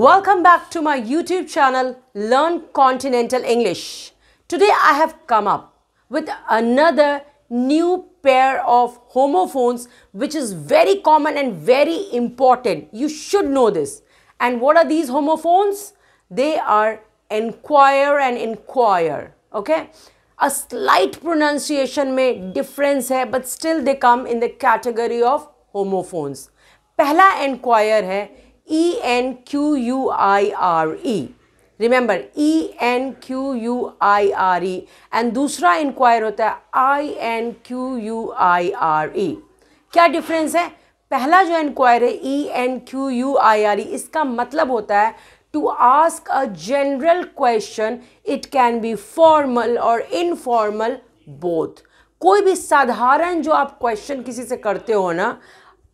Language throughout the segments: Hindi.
Welcome back to my YouTube channel Learn Continental English. Today I have come up with another new pair of homophones which is very common and very important. You should know this. And what are these homophones? They are inquire and inquire. Okay? A slight pronunciation made difference है but still they come in the category of homophones. Pehla inquire hai. E N Q U I R E remember E N Q U I R E and दूसरा इंक्वायर होता है I N Q U I R E क्या डिफरेंस है पहला जो इंक्वायर है E N Q U I R E इसका मतलब होता है to ask a general question it can be formal और इनफॉर्मल बोथ कोई भी साधारण जो आप क्वेश्चन किसी से करते हो ना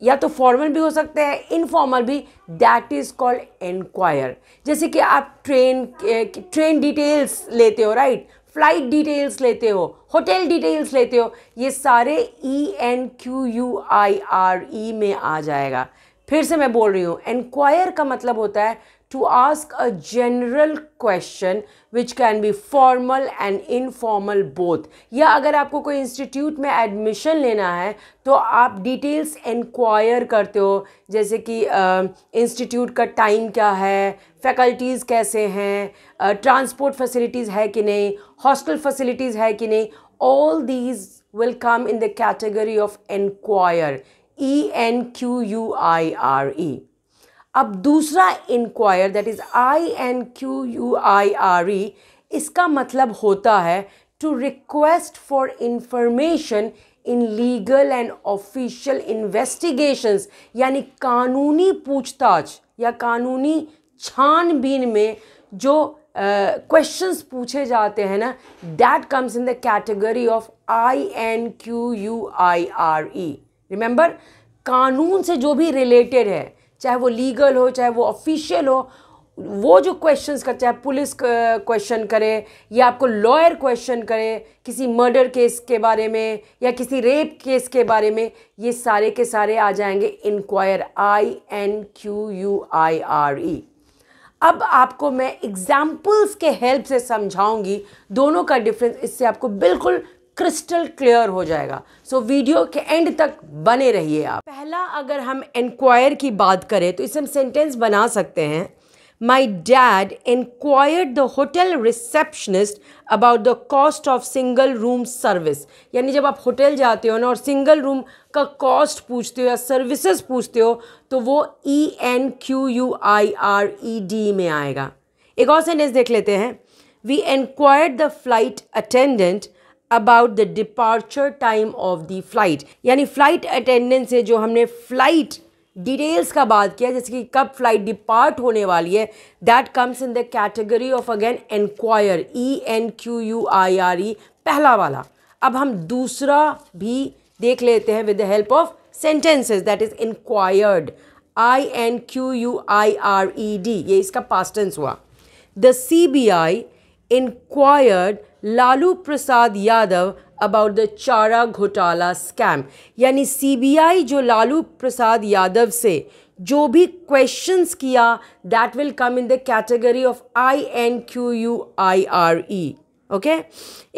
या तो फॉर्मल भी हो सकते हैं इनफॉर्मल भी दैट इज़ कॉल्ड इंक्वायर जैसे कि आप ट्रेन ट्रेन डिटेल्स लेते हो राइट फ्लाइट डिटेल्स लेते हो होटल डिटेल्स लेते हो ये सारे E N Q U I R E में आ जाएगा फिर से मैं बोल रही हूँ इंक्वायर का मतलब होता है to ask a general question which can be formal and informal both या अगर आपको कोई इंस्टीट्यूट में एडमिशन लेना है तो आप डिटेल्स इंक्वायर करते हो जैसे कि इंस्टीट्यूट uh, का टाइम क्या है फैकल्टीज़ कैसे हैं ट्रांसपोर्ट फैसिलिटीज़ है कि नहीं हॉस्टल फैसिलिटीज़ है कि नहीं all these will come in the category of enquire E N Q U I R E अब दूसरा inquire that is I N Q U I R E इसका मतलब होता है to request for information in legal and official investigations यानी कानूनी पूछताछ या कानूनी छानबीन में जो क्वेश्चंस uh, पूछे जाते हैं ना that comes in the category of I N Q U I R E remember कानून से जो भी रिलेटेड है चाहे वो लीगल हो चाहे वो ऑफिशियल हो वो जो क्वेश्चंस का चाहे पुलिस क्वेश्चन करे या आपको लॉयर क्वेश्चन करे किसी मर्डर केस के बारे में या किसी रेप केस के बारे में ये सारे के सारे आ जाएंगे inquire I N Q U I R E अब आपको मैं एग्जाम्पल्स के हेल्प से समझाऊंगी दोनों का डिफरेंस इससे आपको बिल्कुल क्रिस्टल क्लियर हो जाएगा सो so, वीडियो के एंड तक बने रहिए आप पहला अगर हम इंक्वायर की बात करें तो इसे हम सेंटेंस बना सकते हैं my dad inquired the hotel receptionist about the cost of single room service यानी जब आप होटल जाते हो ना और सिंगल रूम का कॉस्ट पूछते हो या सर्विसेज पूछते हो तो वो E N Q U I R E D में आएगा एक और सेंटेंस देख लेते हैं we enquired the flight attendant about the departure time of the flight यानी फ़्लाइट अटेंडेंस से जो हमने फ़्लाइट डिटेल्स का बात किया जैसे कि कब फ्लाइट डिपार्ट होने वाली है that comes in the category of again enquire E N Q U I R E पहला वाला अब हम दूसरा भी देख लेते हैं with the help of sentences that is inquired I N Q U I R E D ये इसका पास्टेंस हुआ the C B I inquired Lalu Prasad Yadav about the chara ghotala scam यानी सीबीआई जो लालू प्रसाद यादव से जो भी क्वेश्चंस किया that will come in the category of I N Q U I R E okay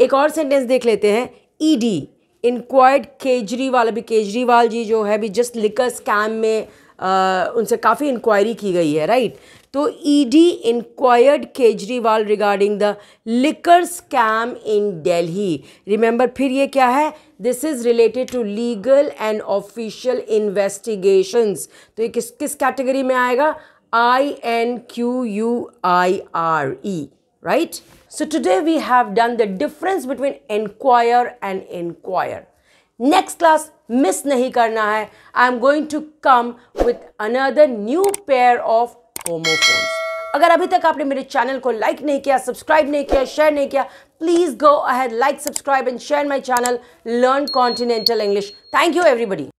एक और सेंटेंस देख लेते हैं ईडी इंक्वायर्ड केजरीवाल अभी केजरीवाल जी जो है अभी जस्ट लिकर स्कैम में उनसे काफ़ी इंक्वायरी की गई है राइट तो ED e inquired Kejriwal regarding the liquor scam in Delhi remember फिर ये क्या है this is related to legal and official investigations तो ये किस किस कैटेगरी में आएगा I N Q U I R E right so today we have done the difference between inquire and inquire next class miss नहीं करना है I am going to come with another new pair of homophones अगर अभी तक आपने मेरे चैनल को लाइक नहीं किया सब्सक्राइब नहीं किया शेयर नहीं किया please go ahead like subscribe and share my channel learn continental English thank you everybody